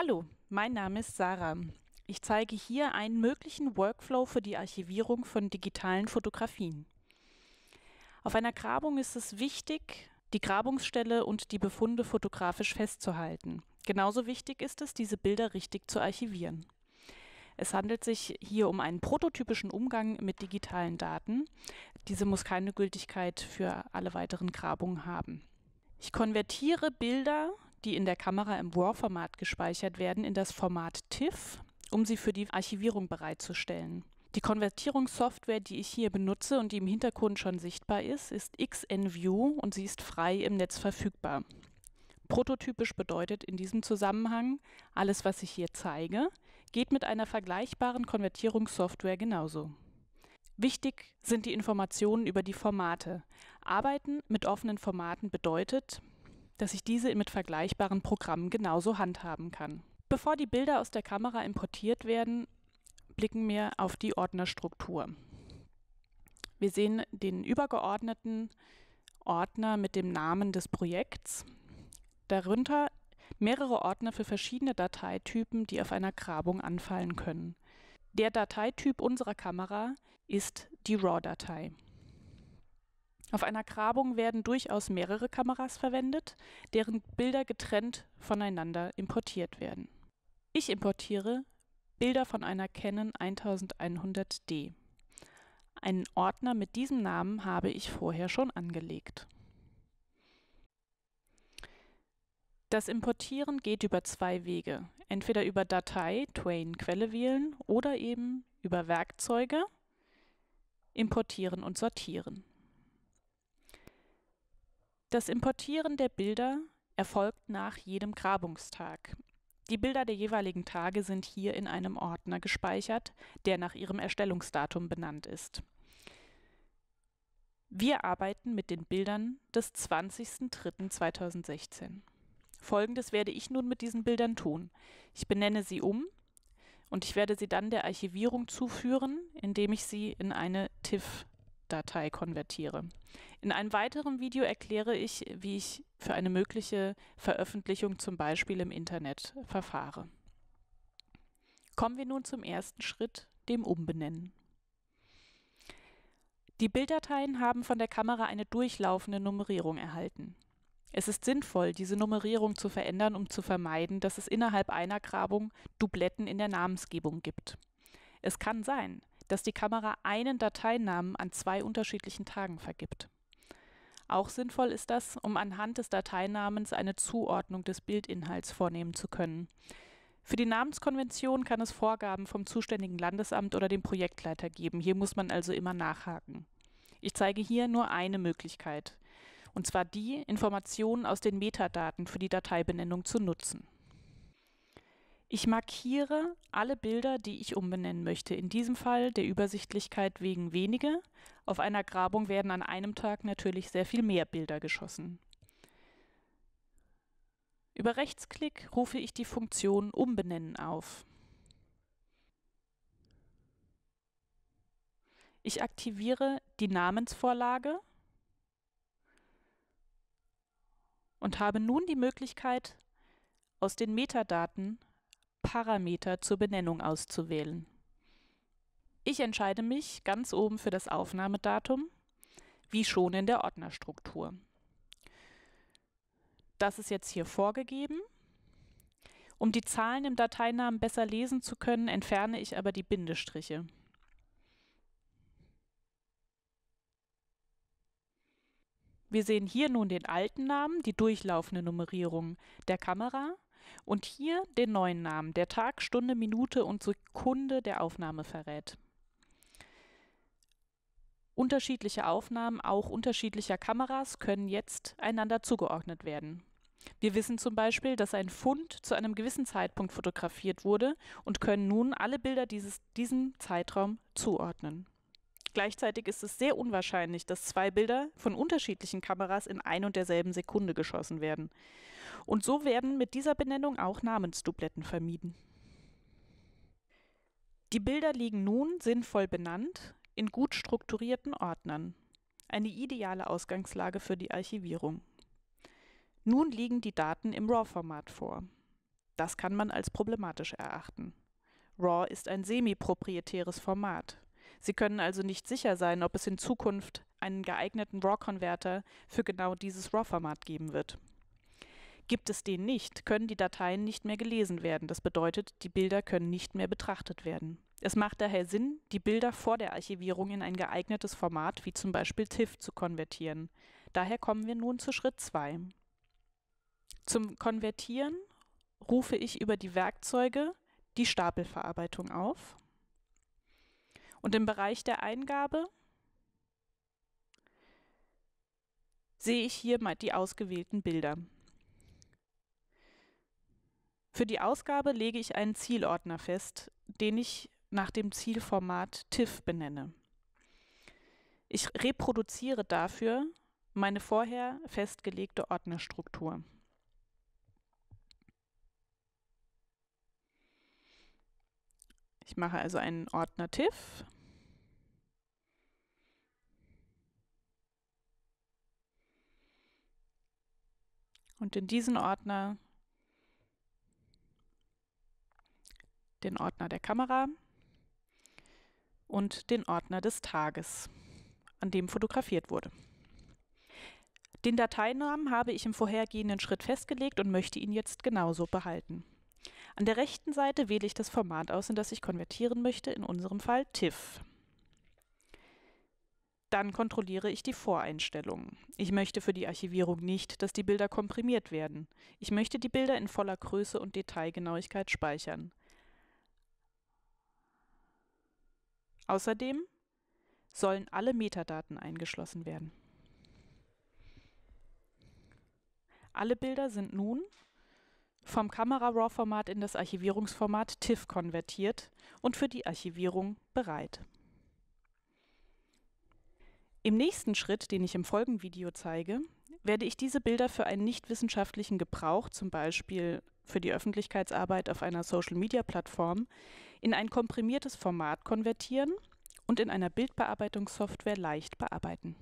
Hallo, mein Name ist Sarah. Ich zeige hier einen möglichen Workflow für die Archivierung von digitalen Fotografien. Auf einer Grabung ist es wichtig, die Grabungsstelle und die Befunde fotografisch festzuhalten. Genauso wichtig ist es, diese Bilder richtig zu archivieren. Es handelt sich hier um einen prototypischen Umgang mit digitalen Daten. Diese muss keine Gültigkeit für alle weiteren Grabungen haben. Ich konvertiere Bilder die in der Kamera im RAW-Format gespeichert werden, in das Format TIFF, um sie für die Archivierung bereitzustellen. Die Konvertierungssoftware, die ich hier benutze und die im Hintergrund schon sichtbar ist, ist XNView und sie ist frei im Netz verfügbar. Prototypisch bedeutet in diesem Zusammenhang, alles, was ich hier zeige, geht mit einer vergleichbaren Konvertierungssoftware genauso. Wichtig sind die Informationen über die Formate. Arbeiten mit offenen Formaten bedeutet, dass ich diese mit vergleichbaren Programmen genauso handhaben kann. Bevor die Bilder aus der Kamera importiert werden, blicken wir auf die Ordnerstruktur. Wir sehen den übergeordneten Ordner mit dem Namen des Projekts, darunter mehrere Ordner für verschiedene Dateitypen, die auf einer Grabung anfallen können. Der Dateityp unserer Kamera ist die RAW-Datei. Auf einer Grabung werden durchaus mehrere Kameras verwendet, deren Bilder getrennt voneinander importiert werden. Ich importiere Bilder von einer Canon 1100D. Einen Ordner mit diesem Namen habe ich vorher schon angelegt. Das Importieren geht über zwei Wege, entweder über Datei, Twain, Quelle wählen oder eben über Werkzeuge, importieren und sortieren. Das Importieren der Bilder erfolgt nach jedem Grabungstag. Die Bilder der jeweiligen Tage sind hier in einem Ordner gespeichert, der nach ihrem Erstellungsdatum benannt ist. Wir arbeiten mit den Bildern des 20.03.2016. Folgendes werde ich nun mit diesen Bildern tun. Ich benenne sie um und ich werde sie dann der Archivierung zuführen, indem ich sie in eine TIFF-Datei konvertiere. In einem weiteren Video erkläre ich, wie ich für eine mögliche Veröffentlichung zum Beispiel im Internet verfahre. Kommen wir nun zum ersten Schritt, dem Umbenennen. Die Bilddateien haben von der Kamera eine durchlaufende Nummerierung erhalten. Es ist sinnvoll, diese Nummerierung zu verändern, um zu vermeiden, dass es innerhalb einer Grabung Dubletten in der Namensgebung gibt. Es kann sein, dass die Kamera einen Dateinamen an zwei unterschiedlichen Tagen vergibt. Auch sinnvoll ist das, um anhand des Dateinamens eine Zuordnung des Bildinhalts vornehmen zu können. Für die Namenskonvention kann es Vorgaben vom zuständigen Landesamt oder dem Projektleiter geben. Hier muss man also immer nachhaken. Ich zeige hier nur eine Möglichkeit, und zwar die, Informationen aus den Metadaten für die Dateibenennung zu nutzen. Ich markiere alle Bilder, die ich umbenennen möchte. In diesem Fall der Übersichtlichkeit wegen wenige. Auf einer Grabung werden an einem Tag natürlich sehr viel mehr Bilder geschossen. Über Rechtsklick rufe ich die Funktion Umbenennen auf. Ich aktiviere die Namensvorlage und habe nun die Möglichkeit, aus den Metadaten Parameter zur Benennung auszuwählen. Ich entscheide mich ganz oben für das Aufnahmedatum, wie schon in der Ordnerstruktur. Das ist jetzt hier vorgegeben. Um die Zahlen im Dateinamen besser lesen zu können, entferne ich aber die Bindestriche. Wir sehen hier nun den alten Namen, die durchlaufende Nummerierung der Kamera und hier den neuen Namen, der Tag, Stunde, Minute und Sekunde der Aufnahme verrät. Unterschiedliche Aufnahmen auch unterschiedlicher Kameras können jetzt einander zugeordnet werden. Wir wissen zum Beispiel, dass ein Fund zu einem gewissen Zeitpunkt fotografiert wurde und können nun alle Bilder dieses, diesem Zeitraum zuordnen. Gleichzeitig ist es sehr unwahrscheinlich, dass zwei Bilder von unterschiedlichen Kameras in ein und derselben Sekunde geschossen werden. Und so werden mit dieser Benennung auch Namensdubletten vermieden. Die Bilder liegen nun sinnvoll benannt in gut strukturierten Ordnern. Eine ideale Ausgangslage für die Archivierung. Nun liegen die Daten im RAW-Format vor. Das kann man als problematisch erachten. RAW ist ein semi-proprietäres Format. Sie können also nicht sicher sein, ob es in Zukunft einen geeigneten RAW-Konverter für genau dieses RAW-Format geben wird. Gibt es den nicht, können die Dateien nicht mehr gelesen werden. Das bedeutet, die Bilder können nicht mehr betrachtet werden. Es macht daher Sinn, die Bilder vor der Archivierung in ein geeignetes Format wie zum Beispiel TIFF zu konvertieren. Daher kommen wir nun zu Schritt 2. Zum Konvertieren rufe ich über die Werkzeuge die Stapelverarbeitung auf. Und im Bereich der Eingabe sehe ich hier mal die ausgewählten Bilder. Für die Ausgabe lege ich einen Zielordner fest, den ich nach dem Zielformat TIFF benenne. Ich reproduziere dafür meine vorher festgelegte Ordnerstruktur. Ich mache also einen Ordner TIFF. Und in diesen Ordner den Ordner der Kamera und den Ordner des Tages, an dem fotografiert wurde. Den Dateinamen habe ich im vorhergehenden Schritt festgelegt und möchte ihn jetzt genauso behalten. An der rechten Seite wähle ich das Format aus, in das ich konvertieren möchte, in unserem Fall TIFF. Dann kontrolliere ich die Voreinstellungen. Ich möchte für die Archivierung nicht, dass die Bilder komprimiert werden. Ich möchte die Bilder in voller Größe und Detailgenauigkeit speichern. Außerdem sollen alle Metadaten eingeschlossen werden. Alle Bilder sind nun vom Kamera-RAW-Format in das Archivierungsformat TIFF konvertiert und für die Archivierung bereit. Im nächsten Schritt, den ich im folgenden Video zeige, werde ich diese Bilder für einen nichtwissenschaftlichen Gebrauch, zum Beispiel für die Öffentlichkeitsarbeit auf einer Social-Media-Plattform in ein komprimiertes Format konvertieren und in einer Bildbearbeitungssoftware leicht bearbeiten.